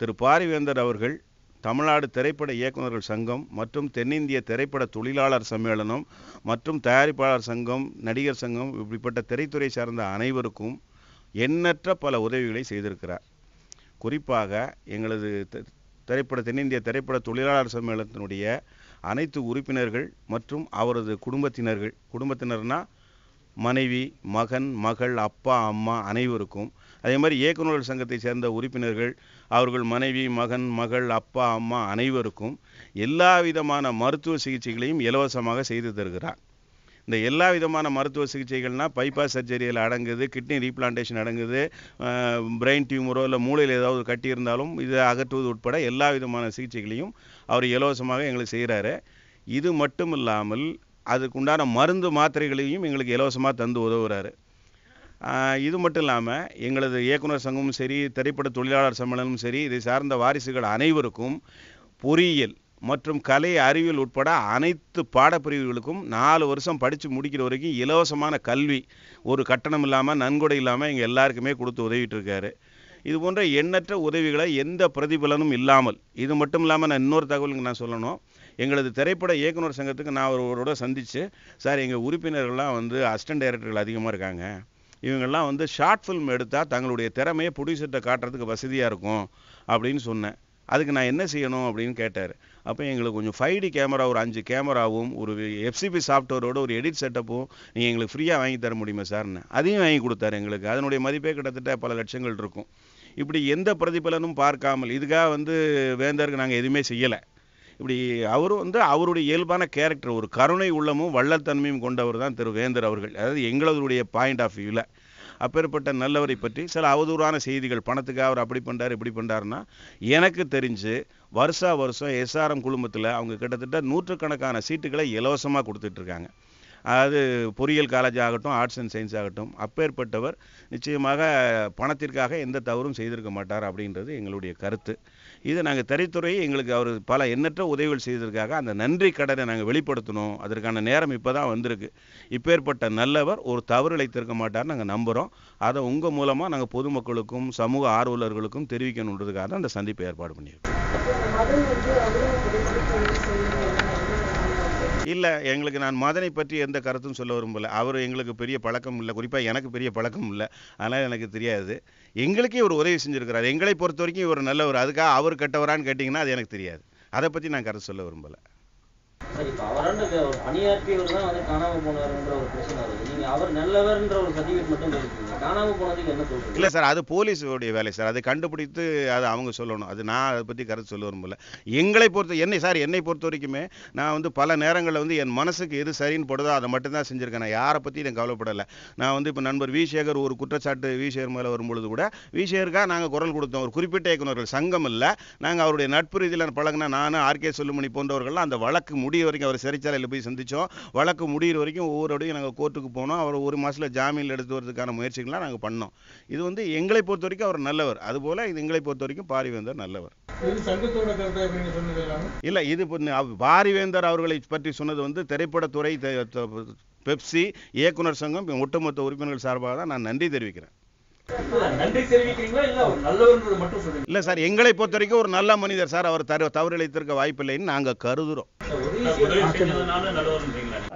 திரு பாரிவேந்தர் அவர்கள் தமிழ்நாடு திரைப்பட இயக்குநர்கள் சங்கம் மற்றும் தென்னிந்திய திரைப்பட தொழிலாளர் சம்மேளனம் மற்றும் தயாரிப்பாளர் சங்கம் நடிகர் சங்கம் இப்படிப்பட்ட திரைத்துறை சார்ந்த அனைவருக்கும் எண்ணற்ற பல உதவிகளை செய்திருக்கிறார் குறிப்பாக எங்களது திரைப்பட தென்னிந்திய திரைப்பட தொழிலாளர் சம்மேளனத்தினுடைய அனைத்து உறுப்பினர்கள் மற்றும் அவரது குடும்பத்தினர்கள் குடும்பத்தினர்னா மனைவி மகன் மகள் அப்பா அம்மா அனைவருக்கும் அதே மாதிரி இயக்குநர்கள் சங்கத்தை சேர்ந்த உறுப்பினர்கள் அவர்கள் மனைவி மகன் மகள் அப்பா அம்மா அனைவருக்கும் எல்லா விதமான மருத்துவ சிகிச்சைகளையும் இலவசமாக செய்து தருகிறார் இந்த எல்லா விதமான மருத்துவ சிகிச்சைகள்னால் பைபாஸ் சர்ஜரியில் அடங்குது கிட்னி ரீப்ளான்டேஷன் அடங்குது பிரெயின் டியூமரோ இல்லை மூளையில் ஏதாவது கட்டி இருந்தாலும் இதை அகற்றுவது உட்பட எல்லா விதமான சிகிச்சைகளையும் அவர் இலவசமாக எங்களுக்கு செய்கிறாரு இது மட்டும் இல்லாமல் அதுக்குண்டான மருந்து மாத்திரைகளையும் எங்களுக்கு இலவசமாக தந்து உதவுகிறாரு இது மட்டும் இல்லாமல் எங்களது இயக்குனர் சங்கமும் சரி திரைப்பட தொழிலாளர் சம்மேளனமும் சரி இதை சார்ந்த வாரிசுகள் அனைவருக்கும் பொறியியல் மற்றும் கலை அறிவியல் உட்பட அனைத்து பாடப்பிரிவுகளுக்கும் நாலு வருஷம் படித்து முடிக்கிற வரைக்கும் இலவசமான கல்வி ஒரு கட்டணம் இல்லாமல் நன்கொடை இல்லாமல் எங்கள் எல்லாருக்குமே கொடுத்து உதவிட்டுருக்காரு இது போன்ற எண்ணற்ற உதவிகளை எந்த பிரதிபலனும் இல்லாமல் இது மட்டும் இல்லாமல் நான் இன்னொரு தகவலுக்கு நான் சொல்லணும் எங்களது திரைப்பட இயக்குனர் சங்கத்துக்கு நான் ஒருவரோட சந்தித்து சார் எங்கள் உறுப்பினர்கள்லாம் வந்து அசிஸ்டன்ட் டைரக்டர்கள் அதிகமாக இருக்காங்க இவங்கெல்லாம் வந்து ஷார்ட் ஃபில்ம் எடுத்தால் தங்களுடைய திறமையை ப்ரொடியூசர்கிட்ட காட்டுறதுக்கு வசதியாக இருக்கும் அப்படின்னு சொன்னேன் அதுக்கு நான் என்ன செய்யணும் அப்படின்னு கேட்டார் அப்போ எங்களுக்கு கொஞ்சம் ஃபைவ் டி கேமரா ஒரு அஞ்சு கேமராவும் ஒரு எஃப்சிபி சாஃப்ட்வேரோட ஒரு எடிட் செட்டப்பும் நீங்கள் எங்களுக்கு ஃப்ரீயாக வாங்கி தர முடியுமா சார்னு அதையும் வாங்கி கொடுத்தாரு எங்களுக்கு அதனுடைய மதிப்பே கிட்டத்தட்ட பல லட்சங்கள் இருக்கும் இப்படி எந்த பிரதிபலனும் பார்க்காமல் இதுக்காக வந்து வேந்தருக்கு நாங்கள் எதுவுமே செய்யலை இப்படி அவரும் வந்து அவருடைய இயல்பான கேரக்டர் ஒரு கருணை உள்ளமும் வள்ளத்தன்மையும் கொண்டவர் தான் திரு வேந்தர் அவர்கள் அதாவது எங்களதுடைய பாயிண்ட் ஆஃப் வியூவில் அப்பேற்பட்ட நல்லவரை பற்றி சில அவதூறான செய்திகள் பணத்துக்காக அவர் அப்படி பண்ணார் இப்படி பண்ணுறாருன்னா எனக்கு தெரிஞ்சு வருஷா வருஷம் எஸ்ஆர்எம் குழுமத்தில் அவங்க கிட்டத்தட்ட நூற்றுக்கணக்கான சீட்டுகளை இலவசமாக கொடுத்துட்ருக்காங்க அதாவது பொறியியல் காலேஜ் ஆகட்டும் ஆர்ட்ஸ் அண்ட் சயின்ஸ் ஆகட்டும் அப்பேற்பட்டவர் நிச்சயமாக பணத்திற்காக எந்த தவறும் செய்திருக்க மாட்டார் அப்படின்றது எங்களுடைய கருத்து இது நாங்கள் திரைத்துறையை எங்களுக்கு அவர் பல எண்ணற்ற உதவிகள் செய்ததற்காக அந்த நன்றி கடனை நாங்கள் வெளிப்படுத்தணும் அதற்கான நேரம் இப்போ தான் வந்திருக்கு இப்பேற்பட்ட நல்லவர் ஒரு தவறு இழைத்திருக்க மாட்டார்னு நாங்கள் நம்புகிறோம் அதை உங்கள் மூலமாக நாங்கள் பொதுமக்களுக்கும் சமூக ஆர்வலர்களுக்கும் தெரிவிக்கணுன்றதுக்காக தான் அந்த சந்திப்பை ஏற்பாடு பண்ணியிருக்கோம் இல்லை எங்களுக்கு நான் மதனை பற்றி எந்த கருத்தும் சொல்ல விரும்பல அவர் எங்களுக்கு பெரிய பழக்கம் இல்லை குறிப்பாக எனக்கு பெரிய பழக்கம் இல்லை அதனால் எனக்கு தெரியாது எங்களுக்கே இவர் உதவி செஞ்சுருக்கிறார் எங்களை பொறுத்த வரைக்கும் இவர் நல்லவர் அதுக்காக அவர் கெட்டவரான்னு கேட்டிங்கன்னா அது எனக்கு தெரியாது அதை பற்றி நான் கருத்து சொல்ல விரும்பல பணியாற்றியவர் தான் வந்து காணாமல் போனாருன்ற ஒரு பிரச்சனை அவர் நல்லவர்ன்ற ஒரு சர்டிஃபிகேட் மட்டும் இல்லை சார் அது போலீஸுடைய வேலை சார் அது கண்டுபிடித்து அது அவங்க சொல்லணும் அது நான் அதை பற்றி கருத்து சொல்ல விரும்பல எங்களை பொறுத்த என்னை சார் என்னை பொறுத்த வரைக்குமே நான் வந்து பல நேரங்களில் வந்து என் மனசுக்கு எது சரின்னு போடுதோ அதை மட்டும்தான் செஞ்சிருக்கேன் நான் யாரை பற்றி எனக்கு கவலைப்படலை நான் வந்து இப்போ நண்பர் வி ஒரு குற்றச்சாட்டு வி மேலே வரும்பொழுது கூட வி நாங்கள் குரல் கொடுத்தோம் ஒரு குறிப்பிட்ட இயக்குநர்கள் சங்கம் இல்லை நாங்கள் அவருடைய நட்பு ரீதியில் பழகின நான் ஆர்கே சொல்லுமணி போன்றவர்கள்லாம் அந்த வழக்கு முடிய வரைக்கும் அவர் சிறைச்சாலையில் போய் சந்தித்தோம் வழக்கு முடிகிற வரைக்கும் ஒவ்வொருடையும் நாங்கள் கோர்ட்டுக்கு போனோம் அவர் ஒரு மாதத்தில் ஜாமீன் எடுத்து வரதுக்கான முயற்சிகள் விஷயங்கள்லாம் நாங்கள் பண்ணோம் இது வந்து எங்களை பொறுத்த வரைக்கும் அவர் நல்லவர் அதுபோல் இது எங்களை பொறுத்த வரைக்கும் பாரிவேந்தர் நல்லவர் இல்லை இது பாரிவேந்தர் அவர்களை பற்றி சொன்னது வந்து திரைப்படத்துறை பெப்சி இயக்குனர் சங்கம் ஒட்டுமொத்த உறுப்பினர்கள் சார்பாக தான் நான் நன்றி தெரிவிக்கிறேன் இல்ல சார் எங்களை பொறுத்த வரைக்கும் ஒரு நல்ல மனிதர் சார் அவர் தவறு இழைத்திருக்க வாய்ப்பில்லைன்னு நாங்க கருதுகிறோம்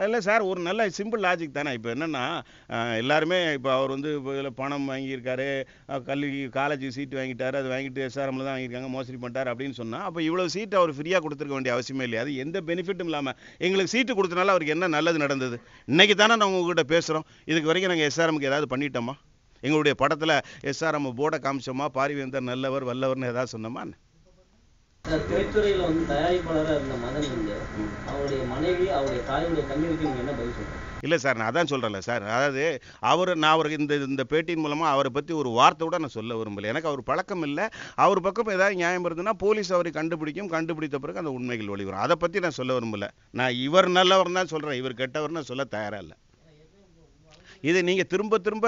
இல்லை சார் ஒரு நல்ல சிம்பிள் லாஜிக் தானே இப்போ என்னென்னா எல்லாருமே இப்போ அவர் வந்து இதில் பணம் வாங்கியிருக்காரு கல்வி காலேஜ் சீட் வாங்கிட்டார் அது வாங்கிட்டு எஸ்ஆர்எம்ல தான் வாங்கியிருக்காங்க மோசடி பண்ணிட்டார் அப்படின்னு சொன்னால் அப்போ இவ்வளோ சீட் அவர் ஃப்ரீயாக கொடுத்துருக்க வேண்டிய அவசியமே இல்லையா அது எந்த பெனிஃபிட்டும் இல்லாமல் எங்களுக்கு சீட்டு கொடுத்தனால அவருக்கு என்ன நல்லது நடந்தது இன்றைக்கி தானே நான் உங்ககிட்ட பேசுகிறோம் இதுக்கு வரைக்கும் நாங்கள் எஸ்ஆர்எம்க்கு ஏதாவது பண்ணிட்டோமா எங்களுடைய படத்தில் எஸ்ஆர்எம் போர்டை காமிச்சோமா பாரிவேந்தர் நல்லவர் வல்லவர்னு ஏதாவது சொன்னோமா சார் வந்து தயாரிப்பாளராக இருந்த மதன் வந்து அவருடைய மனைவி அவருடைய தாயுடைய கண்ணீருக்கு என்ன பதில் சொல்லுங்கள் இல்லை சார் நான் அதான் சொல்கிறேன்ல சார் அதாவது அவர் நான் அவருக்கு இந்த இந்த பேட்டியின் மூலமாக அவரை பற்றி ஒரு வார்த்தை கூட நான் சொல்ல விரும்பலை எனக்கு அவர் பழக்கம் இல்லை அவர் பக்கம் ஏதாவது நியாயம் இருந்ததுன்னா போலீஸ் அவரை கண்டுபிடிக்கும் கண்டுபிடித்த பிறகு அந்த உண்மைகள் ஒளிவரும் அதை பற்றி நான் சொல்ல விரும்பல நான் இவர் நல்லவர் தான் சொல்கிறேன் இவர் கெட்டவர்னு சொல்ல தயாராக இல்லை இதை நீங்கள் திரும்ப திரும்ப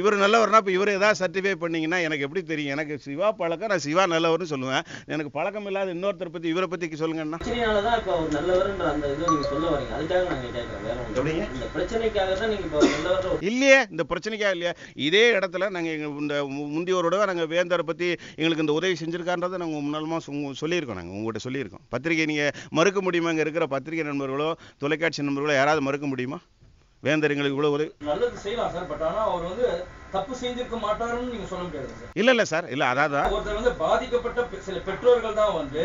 இவர் நல்லவர்னா இப்போ இவர் ஏதாவது சர்டிஃபை பண்ணிங்கன்னா எனக்கு எப்படி தெரியும் எனக்கு சிவா பழக்கம் நான் சிவா நல்லவர்னு சொல்லுவேன் எனக்கு பழக்கம் இல்லாத இன்னொருத்தர் பற்றி இவரை பற்றி சொல்லுங்கன்னா இல்லையே இந்த பிரச்சனைக்காக இல்லையா இதே இடத்துல நாங்கள் எங்கள் இந்த முந்தியோரோட நாங்கள் வேந்தரை பற்றி எங்களுக்கு இந்த உதவி செஞ்சுருக்கான்றதை நாங்கள் முன்னாலமாக சொல்லியிருக்கோம் நாங்கள் உங்கள்கிட்ட சொல்லியிருக்கோம் பத்திரிகை நீங்கள் மறுக்க முடியுமா இங்கே இருக்கிற பத்திரிகை நண்பர்களோ தொலைக்காட்சி நண்பர்களோ யாராவது மறுக்க முடியுமா வேந்தர் எங்களுக்கு இவ்வளோ நல்லது செய்யலாம் சார் பட் ஆனா அவர் வந்து தப்பு செஞ்சிருக்க மாட்டாருன்னு நீங்க சொல்ல முடியாது இல்ல இல்ல சார் இல்ல அதாவது ஒருத்தர் வந்து பாதிக்கப்பட்ட சில பெற்றோர்கள் தான் வந்து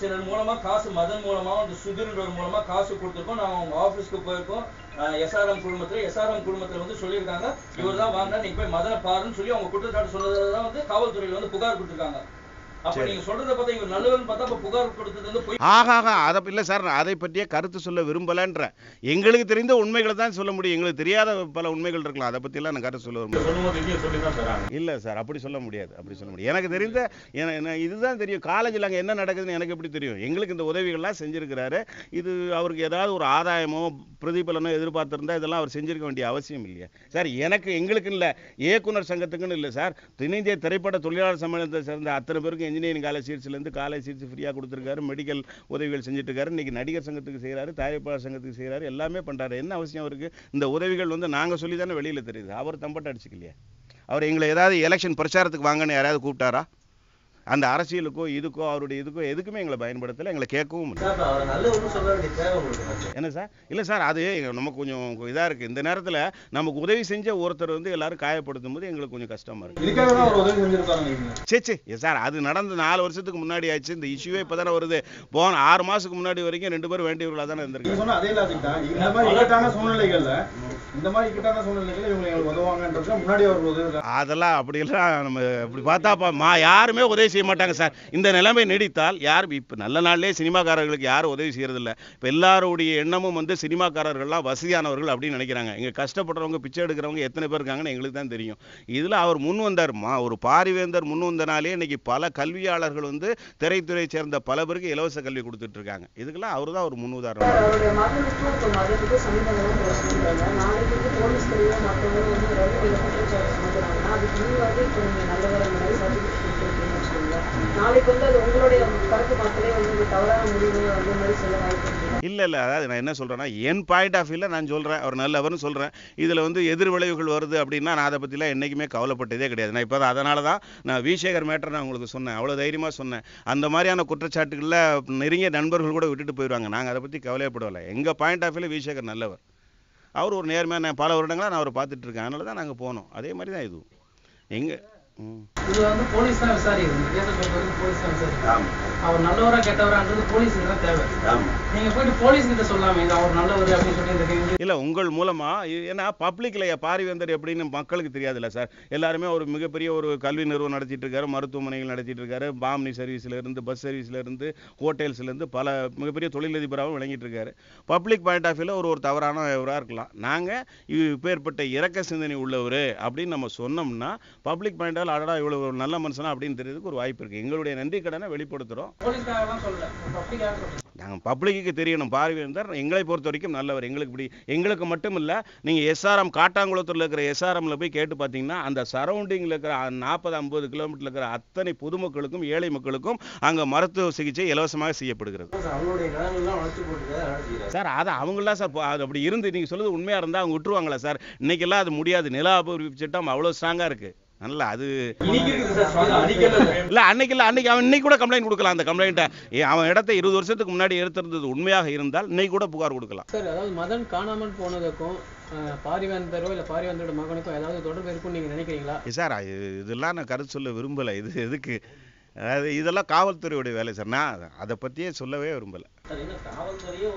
சிலர் மூலமா காசு மதன் மூலமா வந்து சுதிர்ன்றவர் மூலமா காசு கொடுத்துருக்கோம் நான் அவங்க ஆபீஸ்க்கு போயிருக்கோம் எஸ்ஆர்எம் குழுமத்துல எஸ்ஆர்எம் குழுமத்துல வந்து சொல்லியிருக்காங்க இவர் தான் வாங்கினா நீங்க போய் மதனை பாருன்னு சொல்லி அவங்க குற்றச்சாட்டு சொன்னதான் வந்து காவல்துறையில வந்து புகார் கொடுத்துருக்காங்க அதை சார் அதை பற்றிய கருத்து சொல்ல எங்களுக்கு தெரிந்த உண்மைகளை தான் சொல்ல முடியும் எங்களுக்கு தெரியாத பல உண்மைகள் இருக்கலாம் அதை நான் கருத்து சொல்ல இல்லை சார் அப்படி சொல்ல முடியாது அப்படி சொல்ல எனக்கு இதுதான் தெரியும் காலேஜில் என்ன நடக்குதுன்னு எனக்கு எப்படி தெரியும் எங்களுக்கு இந்த இது அவருக்கு ஏதாவது ஒரு ஆதாயமோ பிரதிபலனோ எதிர்பார்த்துருந்தா இதெல்லாம் அவர் செஞ்சிருக்க வேண்டிய அவசியம் இல்லையா சார் எனக்கு எங்களுக்குன்னு இல்லை இயக்குனர் சங்கத்துக்குன்னு இல்லை சார் தென்னிந்திய திரைப்பட தொழிலாளர் சேர்ந்த அத்தனை இன்ஜினியரிங் காலேஜ் சீட்ஸ்லேருந்து காலேஜ் சீட்ஸ் ஃப்ரீயாக கொடுத்துருக்காரு மெடிக்கல் உதவிகள் இருக்காரு இன்றைக்கி நடிகர் சங்கத்துக்கு செய்கிறாரு தயாரிப்பாளர் சங்கத்துக்கு செய்கிறாரு எல்லாமே பண்ணுறாரு என்ன அவசியம் அவருக்கு இந்த உதவிகள் வந்து நாங்கள் சொல்லி தானே வெளியில் தெரியுது அவர் தம்பட்டை அடிச்சுக்கலையே அவர் எங்களை ஏதாவது எலெக்ஷன் பிரச்சாரத்துக்கு வாங்கன்னு யாராவது கூப்பிட்டாரா அந்த அரசியலுக்கோ இதுக்கோ அவருடைய இதுக்கோ எதுக்குமே எங்களை பயன்படுத்தலை எங்களை கேட்கவும் என்ன சார் இல்லை சார் அது நம்ம கொஞ்சம் இதாக இருக்குது இந்த நேரத்தில் நமக்கு உதவி செஞ்ச ஒருத்தர் வந்து எல்லாரும் காயப்படுத்தும் போது எங்களுக்கு கொஞ்சம் கஷ்டமாக இருக்குது சேச்சே சார் அது நடந்த நாலு வருஷத்துக்கு முன்னாடி ஆச்சு இந்த இஷ்யூவே இப்போ தானே வருது போன ஆறு மாதத்துக்கு முன்னாடி வரைக்கும் ரெண்டு பேரும் வேண்டியவர்களாக தானே இருந்திருக்கு இந்த மாதிரி கிட்டான அதெல்லாம் அப்படிலாம் நம்ம இப்படி பார்த்தாப்பா மா யாருமே உதவி செய்ய மாட்டாங்க சார் இந்த நிலைமை நீடித்தால் யாரும் இப்போ நல்ல நாள்லேயே சினிமாக்காரர்களுக்கு யாரும் உதவி செய்யறதில்ல இப்போ எல்லாருடைய எண்ணமும் வந்து சினிமாக்காரர்கள்லாம் வசதியானவர்கள் அப்படின்னு நினைக்கிறாங்க இங்கே கஷ்டப்படுறவங்க பிச்சை எடுக்கிறவங்க எத்தனை பேர் இருக்காங்கன்னு எங்களுக்கு தான் தெரியும் இதில் அவர் முன் வந்தார் மா ஒரு பாரிவேந்தர் முன் வந்தனாலே இன்னைக்கு பல கல்வியாளர்கள் வந்து திரைத்துறை சேர்ந்த பல பேருக்கு இலவச கல்வி கொடுத்துட்டு இருக்காங்க இதுக்கெல்லாம் அவர் தான் ஒரு முன் உதாரணம் நாளைக்கு போலீஸ் தெரியும் மற்றவங்களும் வந்து ஏதாவது நீங்கள் குற்றச்சாட்டு சுமத்துறாங்கன்னா அதுக்கு நீங்களாவது இப்போ நீங்கள் நல்லவர மாதிரி சர்டிஃபிகேட் கொடுத்துருக்கீங்கன்னு வச்சுக்கோங்க நாளைக்கு வந்து அது உங்களுடைய கருத்து மக்களே வந்து ஒரு தவறான முடிவு அந்த மாதிரி சொல்ல வாய்ப்பு இல்லை இல்லை அதாவது நான் என்ன சொல்கிறேன்னா என் பாயிண்ட் ஆஃப் வியூவில் நான் சொல்கிறேன் அவர் நல்லவர்னு சொல்கிறேன் இதில் வந்து எதிர் விளைவுகள் வருது அப்படின்னா நான் அதை பற்றிலாம் என்றைக்குமே கவலைப்பட்டதே கிடையாது நான் இப்போ அதனால தான் நான் விசேகர் மேட்டர் நான் உங்களுக்கு சொன்னேன் அவ்வளோ தைரியமாக சொன்னேன் அந்த மாதிரியான குற்றச்சாட்டுகளில் நெருங்கிய நண்பர்கள் கூட விட்டுட்டு போயிடுவாங்க நாங்கள் அதை பற்றி கவலைப்படவில்லை எங்கள் பாயிண்ட் ஆஃப் வியூவில் விசேகர் நல்லவர் அவர் ஒரு நேர்மையான பல வருடங்களாக நான் அவரை பார்த்துட்டு இருக்கேன் அதனால தான் நாங்கள் போனோம் அதே மாதிரி தான் இதுவும் எங்கள் இது வந்து போலீஸ் தான் விசாரிக்கிறது கேஸை போலீஸ் தான் விசாரிக்கிறது அவர் நல்லவரா கெட்டவரான்றது போலீஸ் தான் தேவை நீங்க போயிட்டு போலீஸ் கிட்ட சொல்லாம இது அவர் நல்லவர் அப்படின்னு சொல்லி இல்ல உங்கள் மூலமா ஏன்னா பப்ளிக்ல பாரிவேந்தர் எப்படின்னு மக்களுக்கு இல்ல சார் எல்லாருமே ஒரு மிகப்பெரிய ஒரு கல்வி நிறுவனம் நடத்திட்டு இருக்காரு மருத்துவமனைகள் நடத்திட்டு இருக்காரு பாம்னி சர்வீஸ்ல இருந்து பஸ் சர்வீஸ்ல இருந்து ஹோட்டல்ஸ்ல இருந்து பல மிகப்பெரிய தொழிலதிபராகவும் விளங்கிட்டு இருக்காரு பப்ளிக் பாயிண்ட் ஆஃப் வியூல ஒரு ஒரு தவறானவராக இருக்கலாம் நாங்க இப்பேற்பட்ட இறக்க சிந்தனை உள்ளவர் அப்படின்னு நம்ம சொன்னோம்னா பப்ளிக் பாயிண்ட் ஆஃப் அடடா இவ்வளவு நல்ல மனுஷனா அப்படின்னு தெரியறதுக்கு ஒரு வாய்ப்பு இருக்கு எங்களுடைய நன்றி கடனை வெளிப்படுத்துறோம் நாங்கள் பப்ளிக்கு தெரியணும் பார்வையாளர் எங்களை பொறுத்த வரைக்கும் நல்லவர் எங்களுக்கு இப்படி எங்களுக்கு மட்டும் இல்லை நீங்கள் எஸ்ஆர்எம் காட்டாங்குளத்தில் இருக்கிற எஸ்ஆர்எம்ல போய் கேட்டு பார்த்தீங்கன்னா அந்த சரௌண்டிங்கில் இருக்கிற நாற்பது ஐம்பது கிலோமீட்டர் இருக்கிற அத்தனை பொதுமக்களுக்கும் ஏழை மக்களுக்கும் அங்கே மருத்துவ சிகிச்சை இலவசமாக செய்யப்படுகிறது சார் அது அவங்களாம் சார் அது அப்படி இருந்து நீங்கள் சொல்லுது உண்மையாக இருந்தால் அவங்க விட்டுருவாங்களா சார் இன்னைக்கெல்லாம் அது முடியாது நிலா அபிவிருத்தி சட்டம் அவ்வளோ ஸ்ட்ராங்காக இருக்குது நல்ல அது இல்லை அன்னைக்கு இல்லை அன்னைக்கு அவன் இன்னைக்கு கூட கம்ப்ளைண்ட் கொடுக்கலாம் அந்த கம்ப்ளைண்ட்டை அவன் இடத்த இருபது வருஷத்துக்கு முன்னாடி எடுத்திருந்தது உண்மையாக இருந்தால் இன்னைக்கு கூட புகார் கொடுக்கலாம் சார் அதாவது மதன் காணாமல் போனதுக்கும் பாரிவேந்தரோ இல்லை பாரிவேந்தரோட மகனுக்கும் ஏதாவது தொடர்பு இருக்கும்னு நீங்கள் நினைக்கிறீங்களா சார் இதெல்லாம் நான் கருத்து சொல்ல விரும்பலை இது எதுக்கு அதாவது இதெல்லாம் காவல்துறையுடைய வேலை சார் நான் அதை பற்றியே சொல்லவே விரும்பலை காவல்துறையே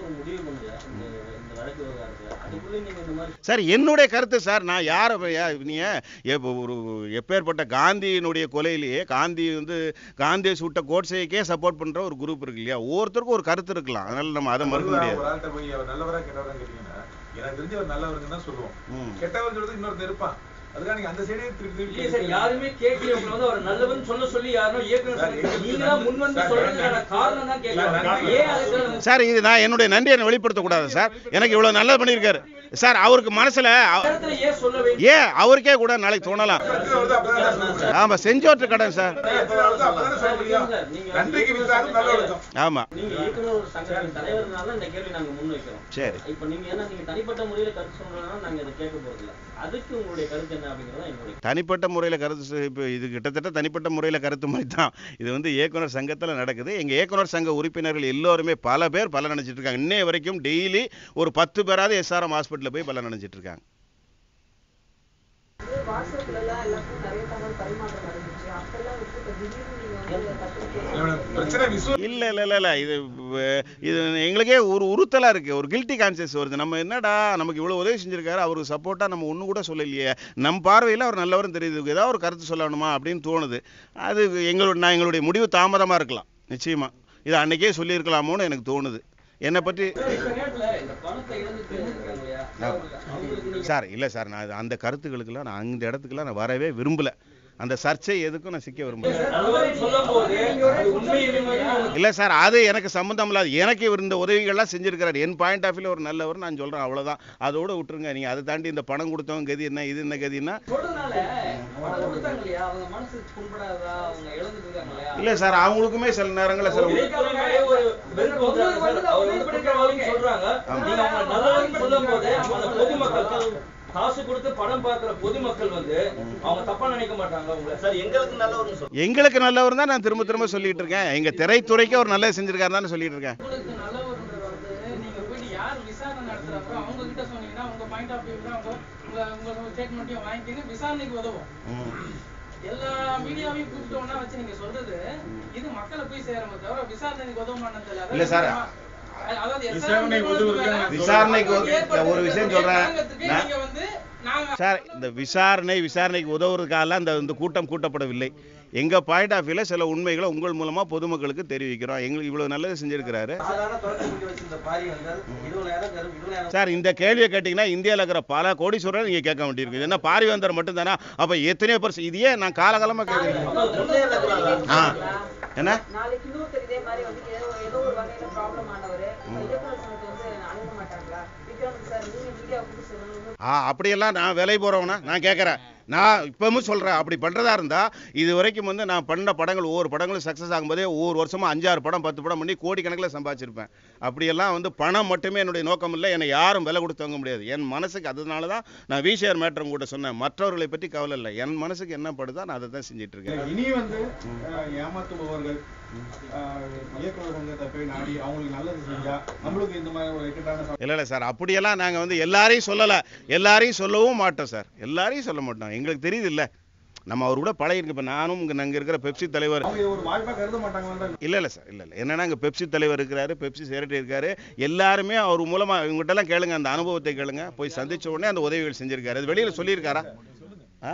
சார் என்னுடைய கருத்து சார் நான் யார் நீ ஒரு எப்பேற்பட்ட காந்தியினுடைய கொலையிலேயே காந்தி வந்து காந்தியை சுட்ட கோட்ஸைக்கே சப்போர்ட் பண்ணுற ஒரு குரூப் இருக்கு இல்லையா ஒவ்வொருத்தருக்கும் ஒரு கருத்து இருக்கலாம் அதனால நம்ம அதை மறுக்க முடியாது எனக்கு தெரிஞ்சு ஒரு நல்லவருன்னு தான் சொல்லுவோம் கெட்டவன் சொல்றது இன்னொருத்தர் இருப்பான் சார் இது நான் என்னுடைய நன்றியை வெளிப்படுத்த கூடாது சார் எனக்கு இவ்வளவு நல்லது பண்ணியிருக்காரு சார் அவருக்கு மனசுல ஏன் அவருக்கே கூட நாளைக்கு தோணலாம் ஆமா செஞ்சோற்று கடன் சார் ஆமா சரி இப்ப நீங்க தனிப்பட்ட முறையில கருத்து சொன்னா நாங்க இதை கேட்க அதுக்கு உங்களுடைய கருத்து என்ன தனிப்பட்ட முறையில் கருத்து இது கிட்டத்தட்ட தனிப்பட்ட முறையில் கருத்து மாதிரி தான் இது வந்து இயக்குனர் சங்கத்தில் நடக்குது எங்கள் இயக்குனர் சங்க உறுப்பினர்கள் எல்லோருமே பல பேர் பல நினைச்சிட்டு இருக்காங்க இன்னைய வரைக்கும் டெய்லி ஒரு பத்து பேராவது எஸ்ஆர்எம் ஹாஸ்பிட்டலில் போய் பல நினைச்சிட்டு இருக்காங்க வாட்ஸ்அப்ல எல்லாம் எல்லாருக்கும் நிறைய தகவல் பரிமாற்றம் நடந்துச்சு அப்பெல்லாம் இப்ப திடீர்னு நீங்க வந்து இல்ல இல்ல இல்ல இல்ல இது இது எங்களுக்கே ஒரு உறுத்தலா இருக்கு ஒரு கில்ட்டி கான்சியஸ் வருது நம்ம என்னடா நமக்கு இவ்வளவு உதவி செஞ்சிருக்காரு அவருக்கு சப்போர்ட்டா நம்ம ஒண்ணு கூட சொல்லலையே நம் பார்வையில அவர் நல்லவரும் தெரியுது ஏதாவது ஒரு கருத்து சொல்லணுமா அப்படின்னு தோணுது அது எங்களோட நான் எங்களுடைய முடிவு தாமதமா இருக்கலாம் நிச்சயமா இது அன்னைக்கே சொல்லியிருக்கலாமோன்னு எனக்கு தோணுது என்னை பற்றி சார் இல்லை சார் நான் அந்த கருத்துக்களுக்கெல்லாம் நான் அந்த இடத்துக்குலாம் நான் வரவே விரும்பலை அந்த சர்ச்சை எதுக்கும் நான் சிக்க விரும்புகிறேன் இல்லை சார் அது எனக்கு சம்மந்தம் இல்லாது எனக்கு இவர் இந்த உதவிகள்லாம் செஞ்சிருக்கிறார் என் பாயிண்ட் ஆஃப் வியூ ஒரு நல்லவர் நான் சொல்கிறேன் அவ்வளோதான் அதோட விட்டுருங்க நீங்கள் அதை தாண்டி இந்த பணம் கொடுத்தவங்க கதி என்ன இது என்ன கதினா இல்லை சார் அவங்களுக்குமே சில நேரங்களில் சில சொல்றாங்க காசு கொடுத்து படம் பார்க்குற பொதுமக்கள் வந்து அவங்க தப்பா நினைக்க மாட்டாங்க உங்களை சார் எங்களுக்கு நல்லவர்னு எங்களுக்கு நல்லவர் தான் நான் திரும்ப திரும்ப சொல்லிட்டு இருக்கேன் எங்க திரைத்துறைக்கு அவர் நல்லது செஞ்சிருக்காரு தான் சொல்லிட்டு இருக்கேன் எல்லா மீடியாவையும் கூப்பிட்டோம்னா வச்சு நீங்க சொல்றது இது மக்களை போய் சேரமே விசாரணைக்கு ஒரு விஷயம் சொல்றேன் சார் இந்த விசாரணை விசாரணைக்கு உதவுறதுக்காக அந்த இந்த கூட்டம் கூட்டப்படவில்லை எங்கள் பாயிண்ட் ஆஃப் சில உண்மைகளை உங்கள் மூலமாக பொதுமக்களுக்கு தெரிவிக்கிறோம் எங்களுக்கு இவ்வளோ நல்லது செஞ்சுருக்கிறாரு சார் இந்த கேள்வியை கேட்டிங்கன்னா இந்தியாவில் இருக்கிற பல கோடீஸ்வரர் நீங்கள் கேட்க வேண்டியிருக்கு ஏன்னா பாரிவந்தர் மட்டும்தானா அப்போ எத்தனையோ பர்சன் இதையே நான் காலகாலமாக கேட்குறேன் ஆ என்ன அப்படியெல்லாம் நான் விலை போறவனா நான் கேட்கறேன் நான் இப்பவும் சொல்றேன் அப்படி பண்றதா இருந்தா இது வரைக்கும் வந்து நான் பண்ண படங்கள் ஒவ்வொரு படங்களும் சக்ஸஸ் ஆகும்போதே ஒவ்வொரு வருஷமா அஞ்சாறு படம் பத்து படம் பண்ணி கணக்கில் சம்பாதிச்சிருப்பேன் அப்படியெல்லாம் வந்து பணம் மட்டுமே என்னுடைய நோக்கம் இல்லை என்னை யாரும் விலை கொடுத்து வாங்க முடியாது என் மனசுக்கு அதனால தான் நான் விஷயர் மேட்டர் கூட சொன்னேன் மற்றவர்களை பற்றி கவலை இல்லை என் மனசுக்கு என்ன படுதோ நான் அதை தான் இருக்கேன் இனி வந்து ஏமாத்துபவர்கள் இல்லை சார் அப்படியெல்லாம் நாங்கள் வந்து எல்லாரையும் சொல்லலை எல்லாரையும் சொல்லவும் மாட்டோம் சார் எல்லாரையும் சொல்ல மாட்டோம் எங்களுக்கு தெரியுது இல்லை நம்ம அவர் கூட பழகிருக்கு இப்போ நானும் இங்கே நாங்கள் இருக்கிற பெப்சி தலைவர் இல்லை இல்லை சார் இல்லை இல்லை என்னன்னா இங்கே பெப்சி தலைவர் இருக்கிறாரு பெப்சி செக்ரட்டரி இருக்காரு எல்லாருமே அவர் மூலமாக இவங்ககிட்டலாம் கேளுங்க அந்த அனுபவத்தை கேளுங்க போய் சந்திச்ச உடனே அந்த உதவிகள் செஞ்சிருக்காரு அது வெளியில் சொல்லியிருக்காரா ஆ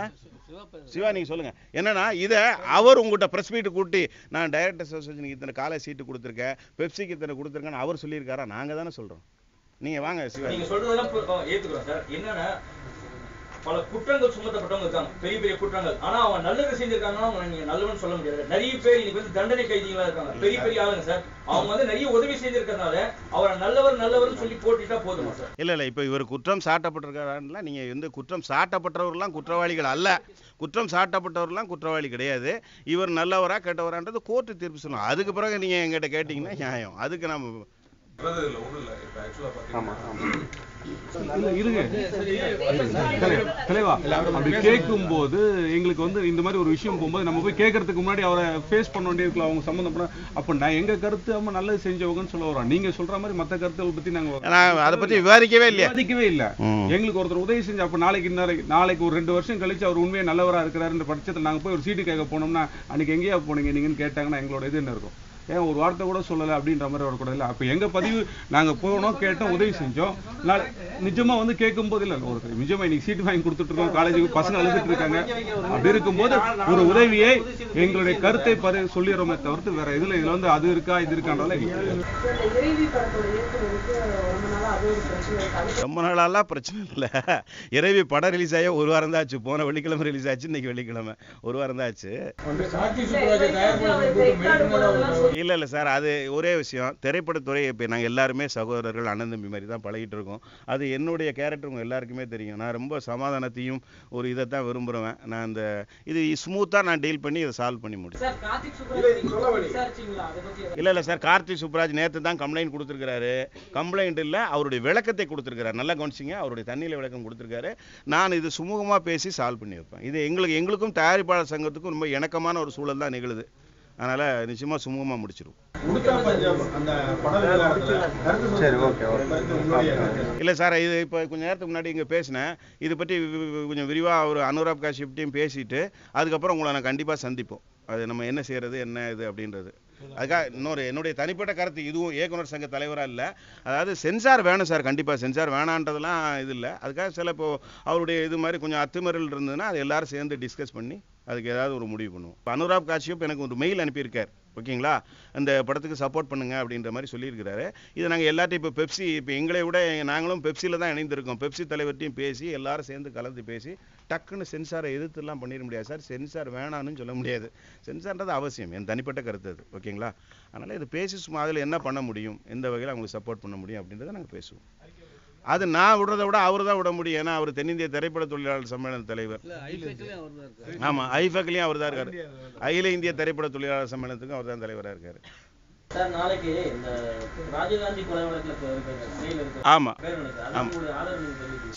சிவா நீங்கள் சொல்லுங்க என்னன்னா இதை அவர் உங்கள்கிட்ட ப்ரெஸ் மீட்டு கூட்டி நான் டைரக்டர் அசோசியேஷனுக்கு இத்தனை காலை சீட்டு கொடுத்துருக்கேன் பெப்சிக்கு இத்தனை கொடுத்துருக்கேன்னு அவர் சொல்லியிருக்காரா நாங்கள் தானே சொல்கிறோம் நீங்க வாங்க சிவா நீங்க சொல்றதெல்லாம் ஏத்துக்கிறோம் சார் என்னன்னா பல குற்றங்கள் சுமத்தப்பட்டவங்க இருக்காங்க பெரிய பெரிய குற்றங்கள் ஆனா அவன் நல்லது செஞ்சிருக்காங்கன்னா அவங்க நீங்க நல்லவன் சொல்ல முடியாது நிறைய பேர் இன்னைக்கு வந்து தண்டனை கைதிகளா இருக்காங்க பெரிய பெரிய ஆளுங்க சார் அவங்க வந்து நிறைய உதவி செஞ்சிருக்கிறதுனால அவரை நல்லவர் நல்லவர்னு சொல்லி போட்டுட்டா போதுமா சார் இல்ல இல்ல இப்ப இவர் குற்றம் சாட்டப்பட்டிருக்காருன்னா நீங்க வந்து குற்றம் சாட்டப்பட்டவர்கள்லாம் குற்றவாளிகள் அல்ல குற்றம் சாட்டப்பட்டவர்லாம் குற்றவாளி கிடையாது இவர் நல்லவரா கெட்டவரான்றது கோர்ட்டு தீர்ப்பு சொல்லணும் அதுக்கு பிறகு நீங்க எங்கிட்ட கேட்டீங்கன்னா நியாயம் அதுக்கு நம்ம ஒன்றும் இல்லை இப்போ ஆக்சுவலாக பார்த்தீங்கன்னா கேட்கும்போது எங்களுக்கு வந்து இந்த மாதிரி ஒரு விஷயம் போகும்போது நம்ம போய் கேட்கறதுக்கு முன்னாடி அவரை ஃபேஸ் பண்ண வேண்டியிருக்கலாம் அவங்க சம்மந்தப்பட அப்ப நான் எங்க கருத்து அவங்க நல்லது செஞ்சவங்கன்னு சொல்ல வரோம் நீங்க சொல்ற மாதிரி மத்த கருத்துக்களை பத்தி நாங்க அதை பத்தி விவாதிக்கவே இல்லையா விவாதிக்கவே இல்ல எங்களுக்கு ஒருத்தர் உதவி செஞ்சு அப்ப நாளைக்கு நாளைக்கு ஒரு ரெண்டு வருஷம் கழிச்சு அவர் உண்மையை நல்லவரா இருக்கிறாருன்ற பட்சத்தில் நாங்க போய் ஒரு சீட்டு கேட்க போனோம்னா அன்னைக்கு எங்கேயா போனீங்க நீங்கன்னு கேட்டாங்கன்னா எங்களோட இது என்ன இருக்கும் ஏன் ஒரு வார்த்தை கூட சொல்லலை அப்படின்ற மாதிரி வரக்கூடாது இல்லை அப்போ எங்கள் பதிவு நாங்கள் போனோம் கேட்டோம் உதவி செஞ்சோம் நான் வந்து வந்து போது இல்லை ஒரு நிஜமா இன்னைக்கு சீட்டு வாங்கி கொடுத்துட்டு இருக்கோம் காலேஜுக்கு பசங்க அழுதுட்டு இருக்காங்க அப்படி இருக்கும்போது ஒரு உதவியை எங்களுடைய கருத்தை பரு சொல்லிடுறோமே தவிர்த்து வேற இதுல இதில் வந்து அது இருக்கா இது இருக்கான்றல ரொம்ப நாளெல்லாம் பிரச்சனை இல்லை இறைவி படம் ரிலீஸ் ஆகிய ஒரு வாரம் தான் ஆச்சு போன வெள்ளிக்கிழமை ரிலீஸ் ஆச்சு இன்னைக்கு வெள்ளிக்கிழமை ஒரு வாரம் தான் ஆச்சு இல்லை இல்லை சார் அது ஒரே விஷயம் திரைப்படத்துறை இப்போ நாங்கள் எல்லாருமே சகோதரர்கள் அண்ணன் தம்பி மாதிரி தான் பழகிட்டு இருக்கோம் அது என்னுடைய கேரக்டர் உங்கள் எல்லாருக்குமே தெரியும் நான் ரொம்ப சமாதானத்தையும் ஒரு இதை தான் விரும்புகிறேன் நான் அந்த இது ஸ்மூத்தாக நான் டீல் பண்ணி இதை சால்வ் பண்ணி முடிச்சேன் இல்லை இல்லை சார் கார்த்திக் சுப்ராஜ் நேற்று தான் கம்ப்ளைண்ட் கொடுத்துருக்காரு கம்ப்ளைண்ட் இல்லை அவருடைய விளக்கத்தை கொடுத்துருக்காரு நல்லா கவனிச்சிங்க அவருடைய தண்ணியில் விளக்கம் கொடுத்துருக்காரு நான் இது சுமூகமாக பேசி சால்வ் பண்ணி வைப்பேன் இது எங்களுக்கு எங்களுக்கும் தயாரிப்பாளர் சங்கத்துக்கும் ரொம்ப இணக்கமான ஒரு சூழல் தான் நிகழுது அதனால் நிச்சயமாக சுமூகமா முடிச்சிடும் இல்லை சார் இது இப்போ கொஞ்சம் நேரத்துக்கு முன்னாடி இங்கே பேசினேன் இது பற்றி கொஞ்சம் விரிவாக ஒரு அனுராப் காஷ்யப்டையும் பேசிட்டு அதுக்கப்புறம் உங்களை நான் கண்டிப்பாக சந்திப்போம் அது நம்ம என்ன செய்கிறது என்ன இது அப்படின்றது அதுக்காக இன்னொரு என்னுடைய தனிப்பட்ட கருத்து இதுவும் இயக்குனர் சங்க தலைவராக இல்லை அதாவது சென்சார் வேணும் சார் கண்டிப்பாக சென்சார் வேணான்றதுலாம் இது இல்லை அதுக்காக சில இப்போ அவருடைய இது மாதிரி கொஞ்சம் அத்துமீறல் இருந்ததுன்னா அது எல்லாரும் சேர்ந்து டிஸ்கஸ் பண்ணி அதுக்கு ஏதாவது ஒரு முடிவு பண்ணுவோம் இப்போ அனுராப் காஷ்யப் எனக்கு ஒரு மெயில் அனுப்பியிருக்கார் ஓகேங்களா அந்த படத்துக்கு சப்போர்ட் பண்ணுங்க அப்படின்ற மாதிரி சொல்லியிருக்கிறாரு இதை நாங்கள் எல்லாத்தையும் இப்போ பெப்சி இப்போ எங்களை விட நாங்களும் பெப்சியில் தான் இணைந்திருக்கோம் பெப்சி தலைவர்கிட்டையும் பேசி எல்லாரும் சேர்ந்து கலந்து பேசி டக்குன்னு சென்சாரை எதிர்த்துலாம் பண்ணிட முடியாது சார் சென்சார் வேணான்னு சொல்ல முடியாது சென்சார்ன்றது அவசியம் என் தனிப்பட்ட கருத்து அது ஓகேங்களா அதனால் இது பேசி சும்மா அதில் என்ன பண்ண முடியும் எந்த வகையில் அவங்களுக்கு சப்போர்ட் பண்ண முடியும் அப்படின்றத நாங்கள் பேசுவோம் அது நான் விடுறதை விட அவர் தான் விட முடியும் ஏன்னா அவர் தென்னிந்திய திரைப்பட தொழிலாளர் சம்மேளன தலைவர் ஆமா ஐஃபக்லயும் அவர் தான் இருக்காரு அகில இந்திய திரைப்பட தொழிலாளர் சம்மேளனத்துக்கும் அவர் தான் தலைவராக இருக்காரு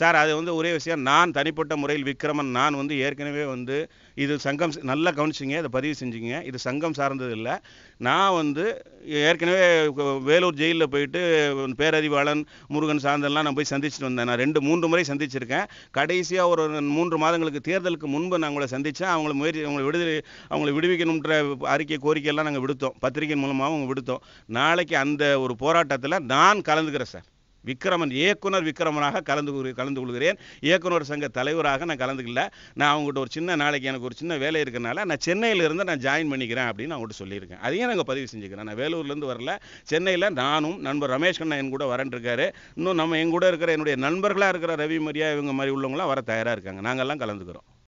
சார் அது வந்து ஒரே விஷயம் நான் தனிப்பட்ட முறையில் விக்ரமன் நான் வந்து ஏற்கனவே வந்து இது சங்கம் நல்லா கவனிச்சிங்க இதை பதிவு செஞ்சுங்க இது சங்கம் சார்ந்தது இல்லை நான் வந்து ஏற்கனவே வேலூர் ஜெயிலில் போயிட்டு பேரறிவாளன் முருகன் சார்ந்தெல்லாம் நான் போய் சந்திச்சுட்டு வந்தேன் நான் ரெண்டு மூன்று முறை சந்திச்சிருக்கேன் கடைசியாக ஒரு மூன்று மாதங்களுக்கு தேர்தலுக்கு முன்பு நான் அவங்கள சந்தித்தேன் அவங்கள முயற்சி அவங்கள விடுதலை அவங்கள விடுவிக்கணுன்ற அறிக்கை கோரிக்கையெல்லாம் நாங்கள் விடுத்தோம் பத்திரிகை மூலமாக அவங்க விடுத்தோம் நாளைக்கு அந்த ஒரு போராட்டத்தில் நான் கலந்துக்கிறேன் சார் விக்ரமன் இயக்குனர் விக்ரமனாக கலந்து கலந்து கொள்கிறேன் இயக்குனர் சங்க தலைவராக நான் கலந்துக்கல நான் அவங்ககிட்ட ஒரு சின்ன நாளைக்கு எனக்கு ஒரு சின்ன வேலை இருக்கிறனால நான் சென்னையிலேருந்து நான் ஜாயின் பண்ணிக்கிறேன் அப்படின்னு அவங்ககிட்ட சொல்லியிருக்கேன் அதையும் நாங்கள் பதிவு செஞ்சுக்கிறேன் நான் வேலூர்லேருந்து வரல சென்னையில் நானும் நண்பர் ரமேஷ் கண்ணா என் கூட வரன்ருக்காரு இன்னும் நம்ம என் கூட இருக்கிற என்னுடைய நண்பர்களாக இருக்கிற ரவி மரியா இவங்க மாதிரி உள்ளவங்களாம் வர தயாராக இருக்காங்க நாங்கள்லாம் கலந்துக்கிறோம்